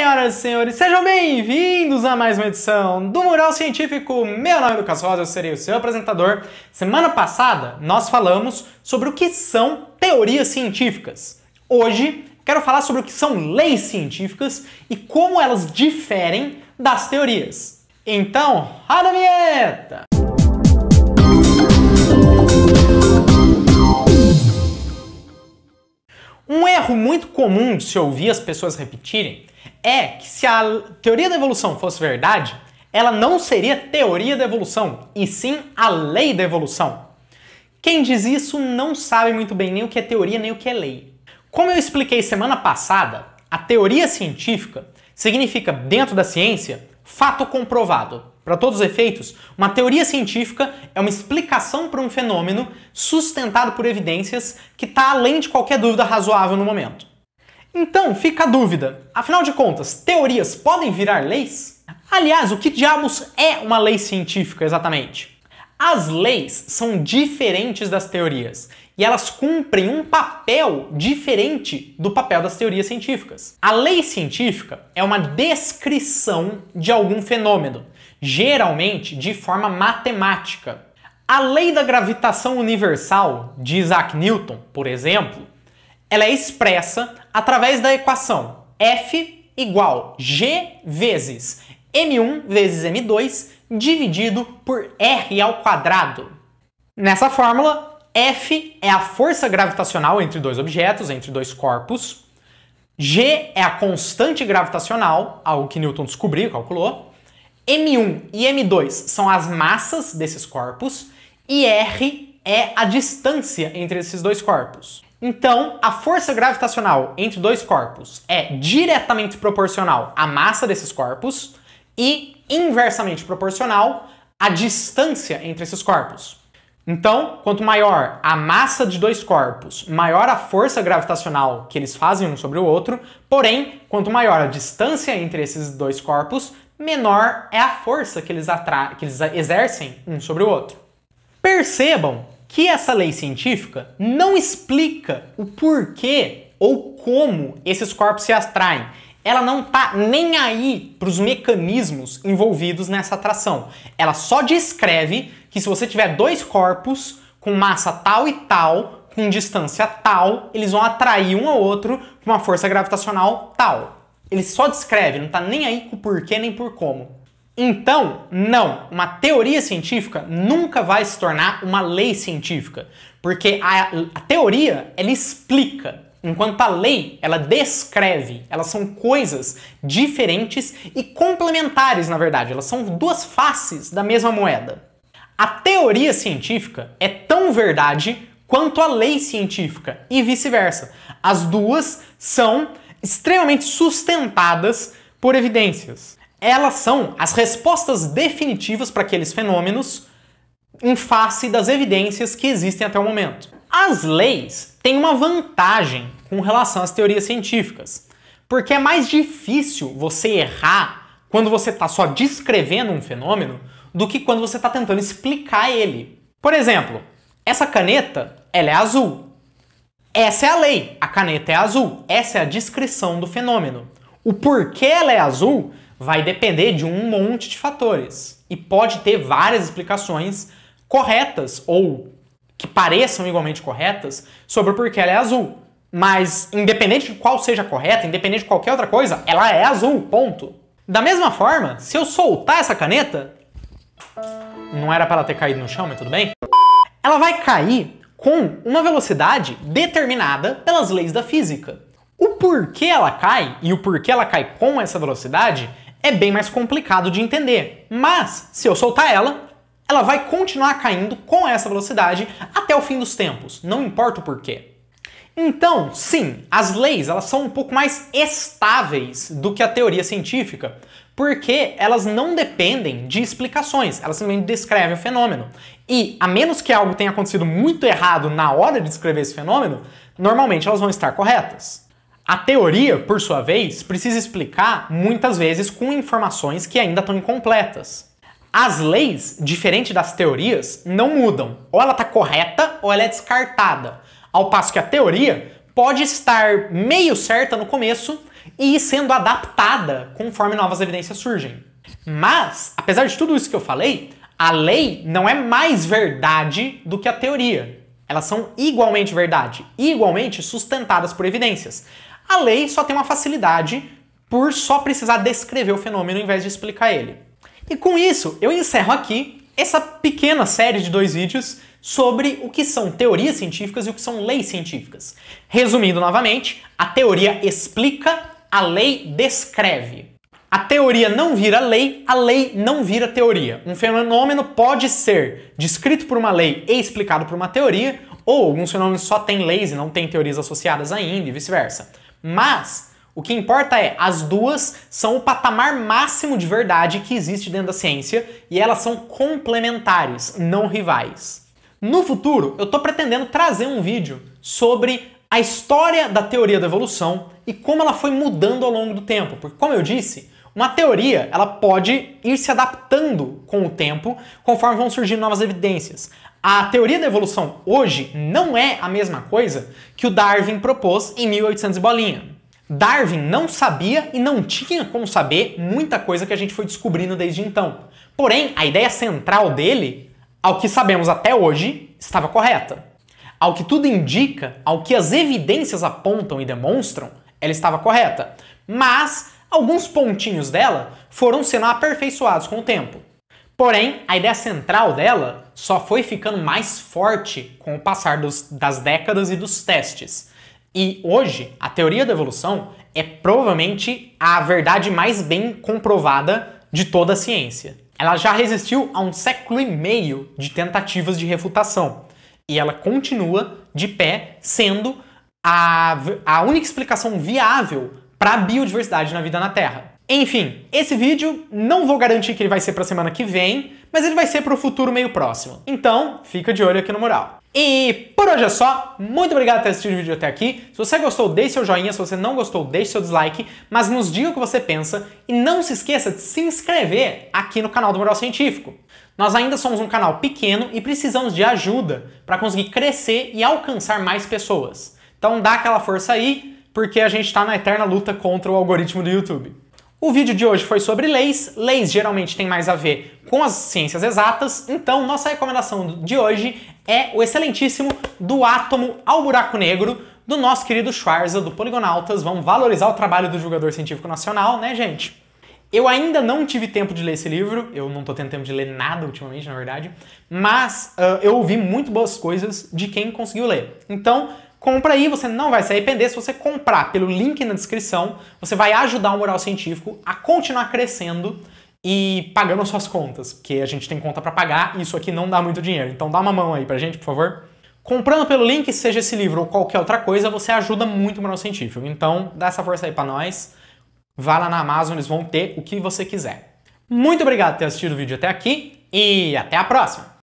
Senhoras e senhores, sejam bem-vindos a mais uma edição do Mural Científico. Meu nome é Lucas Rosa, eu serei o seu apresentador. Semana passada nós falamos sobre o que são teorias científicas. Hoje quero falar sobre o que são leis científicas e como elas diferem das teorias. Então, roda a vinheta! Um erro muito comum de se ouvir as pessoas repetirem é que se a teoria da evolução fosse verdade, ela não seria teoria da evolução, e sim a lei da evolução. Quem diz isso não sabe muito bem nem o que é teoria nem o que é lei. Como eu expliquei semana passada, a teoria científica significa, dentro da ciência, fato comprovado para todos os efeitos, uma teoria científica é uma explicação para um fenômeno sustentado por evidências que está além de qualquer dúvida razoável no momento. Então fica a dúvida: afinal de contas, teorias podem virar leis? Aliás, o que diabos é uma lei científica exatamente? As leis são diferentes das teorias e elas cumprem um papel diferente do papel das teorias científicas. A lei científica é uma descrição de algum fenômeno, geralmente de forma matemática. A lei da gravitação universal de Isaac Newton, por exemplo, ela é expressa através da equação F igual G vezes M1 vezes M2 dividido por R ao quadrado. Nessa fórmula, F é a força gravitacional entre dois objetos, entre dois corpos. G é a constante gravitacional, algo que Newton descobriu, calculou. M1 e M2 são as massas desses corpos. E R é a distância entre esses dois corpos. Então, a força gravitacional entre dois corpos é diretamente proporcional à massa desses corpos e inversamente proporcional à distância entre esses corpos. Então, quanto maior a massa de dois corpos, maior a força gravitacional que eles fazem um sobre o outro, porém, quanto maior a distância entre esses dois corpos, menor é a força que eles, que eles exercem um sobre o outro. Percebam que essa lei científica não explica o porquê ou como esses corpos se atraem ela não tá nem aí para os mecanismos envolvidos nessa atração. Ela só descreve que se você tiver dois corpos com massa tal e tal, com distância tal, eles vão atrair um ao outro com uma força gravitacional tal. Ele só descreve, não tá nem aí com o porquê nem por como. Então, não, uma teoria científica nunca vai se tornar uma lei científica, porque a, a teoria ela explica, Enquanto a lei, ela descreve, elas são coisas diferentes e complementares, na verdade, elas são duas faces da mesma moeda. A teoria científica é tão verdade quanto a lei científica e vice-versa. As duas são extremamente sustentadas por evidências. Elas são as respostas definitivas para aqueles fenômenos em face das evidências que existem até o momento. As leis têm uma vantagem com relação às teorias científicas, porque é mais difícil você errar quando você está só descrevendo um fenômeno do que quando você está tentando explicar ele. Por exemplo, essa caneta ela é azul. Essa é a lei, a caneta é azul. Essa é a descrição do fenômeno. O porquê ela é azul vai depender de um monte de fatores e pode ter várias explicações corretas ou que pareçam igualmente corretas sobre o porquê ela é azul. Mas, independente de qual seja correta, independente de qualquer outra coisa, ela é azul, ponto. Da mesma forma, se eu soltar essa caneta, não era para ela ter caído no chão, mas tudo bem, ela vai cair com uma velocidade determinada pelas leis da física. O porquê ela cai e o porquê ela cai com essa velocidade é bem mais complicado de entender. Mas, se eu soltar ela, ela vai continuar caindo com essa velocidade até o fim dos tempos, não importa o porquê. Então, sim, as leis elas são um pouco mais estáveis do que a teoria científica, porque elas não dependem de explicações, elas simplesmente descrevem o fenômeno. E a menos que algo tenha acontecido muito errado na hora de descrever esse fenômeno, normalmente elas vão estar corretas. A teoria, por sua vez, precisa explicar muitas vezes com informações que ainda estão incompletas. As leis, diferente das teorias, não mudam. Ou ela está correta ou ela é descartada. Ao passo que a teoria pode estar meio certa no começo e ir sendo adaptada conforme novas evidências surgem. Mas, apesar de tudo isso que eu falei, a lei não é mais verdade do que a teoria. Elas são igualmente verdade, igualmente sustentadas por evidências. A lei só tem uma facilidade por só precisar descrever o fenômeno em vez de explicar ele. E com isso, eu encerro aqui essa pequena série de dois vídeos sobre o que são teorias científicas e o que são leis científicas. Resumindo novamente, a teoria explica, a lei descreve. A teoria não vira lei, a lei não vira teoria. Um fenômeno pode ser descrito por uma lei e explicado por uma teoria, ou alguns fenômenos só têm leis e não têm teorias associadas ainda, e vice-versa. Mas o que importa é, as duas são o patamar máximo de verdade que existe dentro da ciência e elas são complementares, não rivais. No futuro, eu estou pretendendo trazer um vídeo sobre a história da teoria da evolução e como ela foi mudando ao longo do tempo, porque como eu disse, uma teoria, ela pode ir se adaptando com o tempo, conforme vão surgindo novas evidências. A teoria da evolução hoje não é a mesma coisa que o Darwin propôs em 1800 bolinha. Darwin não sabia e não tinha como saber muita coisa que a gente foi descobrindo desde então. Porém, a ideia central dele, ao que sabemos até hoje, estava correta. Ao que tudo indica, ao que as evidências apontam e demonstram, ela estava correta. Mas alguns pontinhos dela foram sendo aperfeiçoados com o tempo. Porém, a ideia central dela só foi ficando mais forte com o passar dos, das décadas e dos testes. E hoje, a teoria da evolução é provavelmente a verdade mais bem comprovada de toda a ciência. Ela já resistiu a um século e meio de tentativas de refutação e ela continua de pé sendo a, a única explicação viável para a biodiversidade na vida na Terra. Enfim, esse vídeo não vou garantir que ele vai ser para a semana que vem, mas ele vai ser para o futuro meio próximo. Então, fica de olho aqui no Moral. E por hoje é só. Muito obrigado por ter assistido o vídeo até aqui. Se você gostou, deixe seu joinha. Se você não gostou, deixe seu dislike. Mas nos diga o que você pensa. E não se esqueça de se inscrever aqui no canal do Moral Científico. Nós ainda somos um canal pequeno e precisamos de ajuda para conseguir crescer e alcançar mais pessoas. Então dá aquela força aí, porque a gente está na eterna luta contra o algoritmo do YouTube. O vídeo de hoje foi sobre leis. Leis geralmente têm mais a ver com as ciências exatas, então nossa recomendação de hoje é o excelentíssimo Do Átomo ao Buraco Negro, do nosso querido Schwarza, do Poligonautas. Vamos valorizar o trabalho do jogador científico nacional, né, gente? Eu ainda não tive tempo de ler esse livro, eu não tô tendo tempo de ler nada ultimamente, na verdade, mas uh, eu ouvi muito boas coisas de quem conseguiu ler. Então, compra aí, você não vai se arrepender. Se você comprar pelo link na descrição, você vai ajudar o Mural Científico a continuar crescendo e pagando suas contas, porque a gente tem conta para pagar e isso aqui não dá muito dinheiro. Então dá uma mão aí pra gente, por favor. Comprando pelo link, seja esse livro ou qualquer outra coisa, você ajuda muito o Manual Científico. Então dá essa força aí para nós. Vá lá na Amazon, eles vão ter o que você quiser. Muito obrigado por ter assistido o vídeo até aqui e até a próxima!